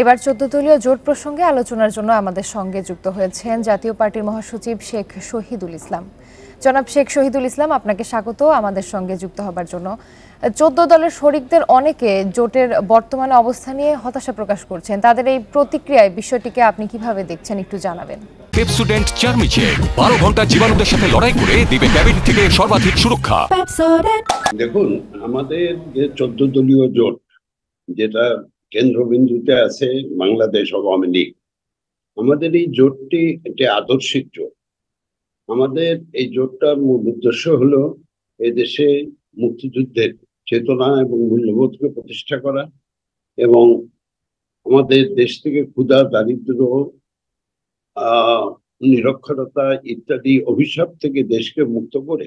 এবার চোদ্দ দলীয় জোট প্রসঙ্গে আলোচনার জন্য আমাদের সঙ্গে যুক্ত হয়েছেন জাতীয় পার্টির মহাসচিব শেখ শহীদুল ইসলাম জনাব শেখ শহীদুল ইসলাম আপনাকে স্বাগত আমাদের সঙ্গে যুক্ত হবার জন্য চোদ্দ দলের শরিকদের অনেকে জোটের বর্তমান অবস্থা নিয়ে হতাশা প্রকাশ করছেন তাদের এই প্রতিক্রিয়ায় বিষয়টিকে আপনি কিভাবে দেখছেন একটু জানাবেন পেপসুডেন্ট বারো ঘন্টা জীবাণুদের সাথে লড়াই করে দিবে ক্যাবিন থেকে সর্বাধিক সুরক্ষা দেখুন আমাদের যে চোদ্দ দলীয় জোট যেটা কেন্দ্রবিন্দুতে আছে বাংলাদেশ আওয়ামী লীগ আমাদের এই জোটটি একটি আদর্শিক জোট আমাদের এই জোটটার মূল উদ্দেশ্য হলো এই দেশে মুক্তিযুদ্ধের চেতনা এবং মূল্যবোধকে প্রতিষ্ঠা করা এবং আমাদের দেশ থেকে ক্ষুধা দারিদ্র নিরক্ষরতা ইত্যাদি অভিশাপ থেকে দেশকে মুক্ত করে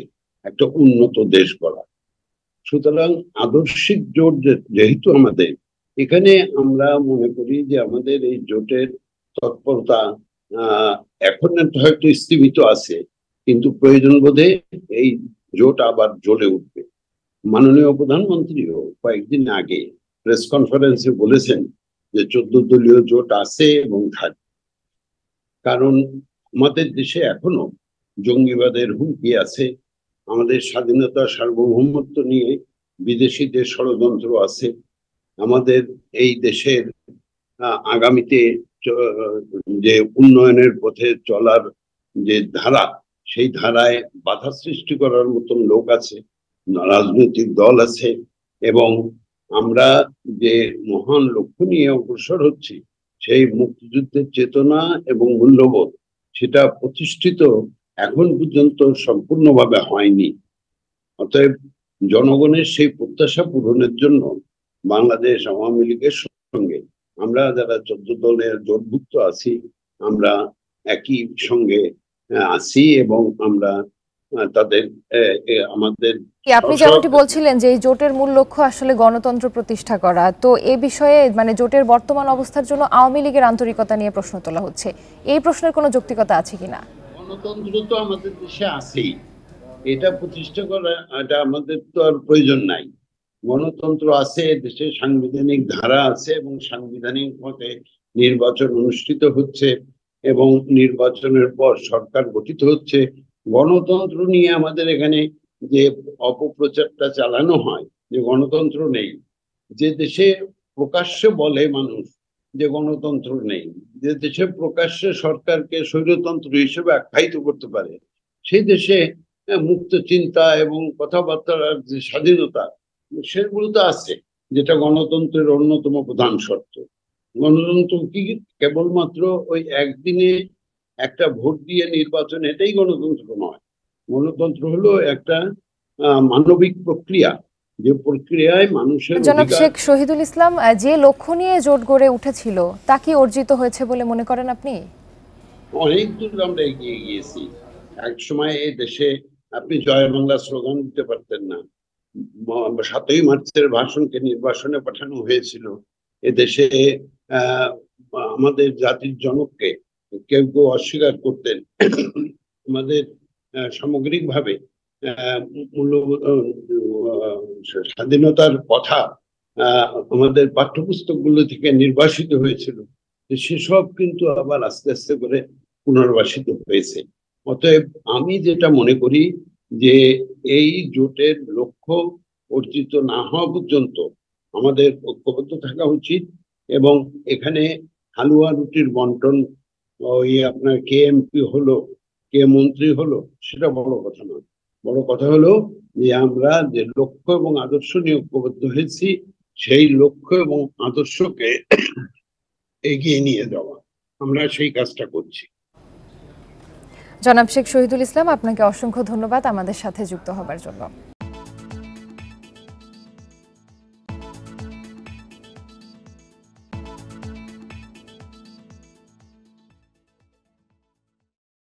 একটা উন্নত দেশ করা সুতরাং আদর্শিক জোট যেহেতু আমাদের এখানে আমরা মনে করি যে আমাদের এই জোটের তৎপরতা এখন হয়তো স্থীমিত আছে কিন্তু প্রয়োজন বোধে এই জোট আবার জ্বলে উঠবে মাননীয় প্রধানমন্ত্রীও কয়েকদিন আগে প্রেস কনফারেন্সে বলেছেন যে চোদ্দ দলীয় জোট আছে এবং থাকবে কারণ আমাদের দেশে এখনো জঙ্গিবাদের হুমকি আছে আমাদের স্বাধীনতা সার্বভৌমত্ব নিয়ে বিদেশিদের ষড়যন্ত্র আছে আমাদের এই দেশের আগামীতে যে উন্নয়নের পথে চলার যে ধারা সেই ধারায় বাধা সৃষ্টি করার মতন লোক আছে রাজনৈতিক দল আছে এবং আমরা যে মহান লক্ষ্য নিয়ে অগ্রসর হচ্ছি সেই মুক্তিযুদ্ধের চেতনা এবং মূল্যবোধ সেটা প্রতিষ্ঠিত এখন পর্যন্ত সম্পূর্ণভাবে হয়নি অতএব জনগণের সেই প্রত্যাশা পূরণের জন্য বাংলাদেশ আওয়ামী লীগের সঙ্গে আমরা যারা চোদ্দ দলের জোটভুক্ত আছি আমরা একই সঙ্গে আছি এবং আমরা তাদের আমাদের আপনি যেমনটি বলছিলেন যে এই জোটের মূল লক্ষ্য আসলে গণতন্ত্র প্রতিষ্ঠা করা তো এ বিষয়ে মানে জোটের বর্তমান অবস্থার জন্য আওয়ামী লীগের আন্তরিকতা নিয়ে প্রশ্ন তোলা হচ্ছে এই প্রশ্নের কোনো যৌক্তিকতা আছে কিনা গণতন্ত্র তো আমাদের দেশে আছেই এটা প্রতিষ্ঠা করা এটা আমাদের তো আর প্রয়োজন নাই গণতন্ত্র আছে দেশে সাংবিধানিক ধারা আছে এবং সাংবিধানিক মতে নির্বাচন অনুষ্ঠিত হচ্ছে এবং নির্বাচনের পর সরকার গঠিত হচ্ছে গণতন্ত্র নিয়ে আমাদের এখানে যে অপপ্রচারটা চালানো হয় যে গণতন্ত্র নেই যে দেশে প্রকাশ্যে বলে মানুষ যে গণতন্ত্র নেই যে দেশে প্রকাশ্যে সরকারকে স্বৈরতন্ত্র হিসেবে আখ্যায়িত করতে পারে সেই দেশে মুক্ত চিন্তা এবং কথাবার্তার যে স্বাধীনতা সেগুলো তো আছে যেটা গণতন্ত্রের অন্যতম প্রধান শর্ত গণতন্ত্র কি কেবলমাত্র ওই একদিনে একটা ভোট দিয়ে নির্বাচন এটাই গণতন্ত্র নয় গণতন্ত্র হলো একটা মানবিক প্রক্রিয়া যে প্রক্রিয়ায় মানুষের জনাব শেখ শহীদুল ইসলাম যে লক্ষ্য নিয়ে জোট গড়ে উঠেছিল তা কি অর্জিত হয়েছে বলে মনে করেন আপনি অনেক দূর আমরা এগিয়ে গিয়েছি এক সময় এই দেশে আপনি জয় বাংলা স্লোগান দিতে পারতেন না সাতই মার্চের ভাষণকে নির্বাসনে পাঠানো হয়েছিল এদেশে আমাদের জাতির জনককে কেউ কেউ অস্বীকার করতেন আমাদের সামগ্রিকভাবে মূল্য স্বাধীনতার কথা আমাদের পাঠ্যপুস্তকগুলো থেকে নির্বাসিত হয়েছিল সেসব কিন্তু আবার আস্তে আস্তে করে পুনর্বাসিত হয়েছে অতএব আমি যেটা মনে করি যে এই জোটের লক্ষ্য অর্জিত না হওয়া পর্যন্ত আমাদের ঐক্যবদ্ধ থাকা উচিত এবং এখানে হালুয়া রুটির বন্টন ওই আপনার কে এমপি হলো কে মন্ত্রী হলো সেটা বড় কথা নয় বড় কথা হলো যে আমরা যে লক্ষ্য এবং আদর্শ নিয়ে ঐক্যবদ্ধ হয়েছি সেই লক্ষ্য এবং আদর্শকে এগিয়ে নিয়ে যাওয়া আমরা সেই কাজটা করছি জনাব শেখ শহীদুল ইসলাম আপনাকে অসংখ্য ধন্যবাদ আমাদের সাথে যুক্ত হবার জন্য